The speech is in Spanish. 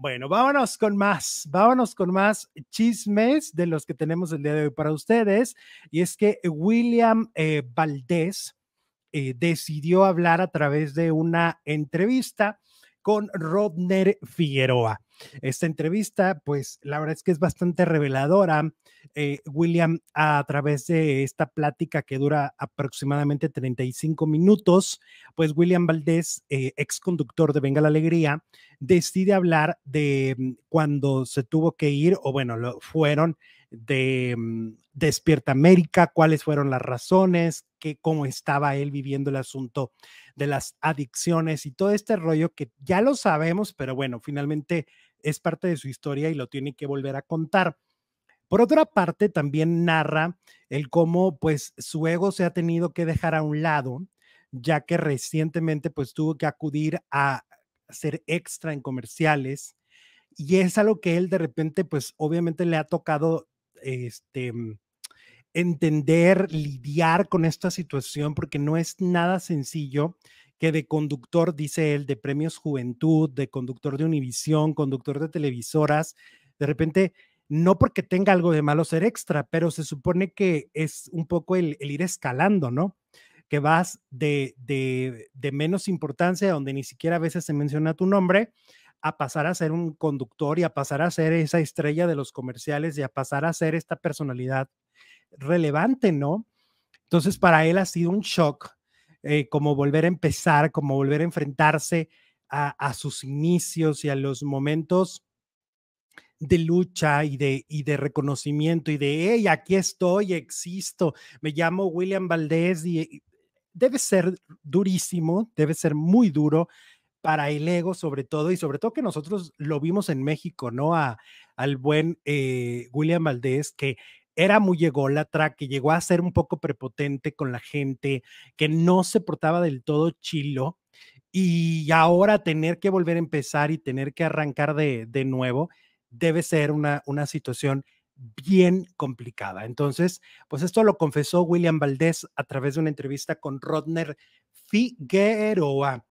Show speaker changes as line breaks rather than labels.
Bueno, vámonos con más, vámonos con más chismes de los que tenemos el día de hoy para ustedes. Y es que William eh, Valdés eh, decidió hablar a través de una entrevista con Rodner Figueroa. Esta entrevista, pues la verdad es que es bastante reveladora. Eh, William, a través de esta plática que dura aproximadamente 35 minutos, pues William Valdés, eh, ex conductor de Venga la Alegría, decide hablar de mm, cuando se tuvo que ir, o bueno, lo fueron de mm, Despierta América, cuáles fueron las razones, que, cómo estaba él viviendo el asunto de las adicciones y todo este rollo que ya lo sabemos, pero bueno, finalmente es parte de su historia y lo tiene que volver a contar. Por otra parte, también narra el cómo pues su ego se ha tenido que dejar a un lado, ya que recientemente pues tuvo que acudir a ser extra en comerciales y es algo que él de repente pues obviamente le ha tocado este entender, lidiar con esta situación porque no es nada sencillo que de conductor, dice él, de premios juventud, de conductor de Univisión, conductor de televisoras, de repente, no porque tenga algo de malo ser extra, pero se supone que es un poco el, ir escalando, ¿no? Que vas de, de, de menos importancia, donde ni siquiera a veces se menciona tu nombre, a pasar a ser un conductor y a pasar a ser esa estrella de los comerciales y a pasar a ser esta personalidad relevante, ¿no? Entonces, para él ha sido un shock eh, como volver a empezar, como volver a enfrentarse a, sus inicios y a los momentos de lucha y de, y de reconocimiento y de, hey, aquí estoy, existo, me llamo William Valdés y, debe ser durísimo, debe ser muy duro para el ego sobre todo y sobre todo que nosotros lo vimos en México, ¿no? A, al buen eh, William Valdés que era muy ególatra, que llegó a ser un poco prepotente con la gente, que no se portaba del todo chilo y ahora tener que volver a empezar y tener que arrancar de, nuevo debe ser una, una situación bien complicada. Entonces, pues esto lo confesó William Valdés a través de una entrevista con Rodner Figueroa,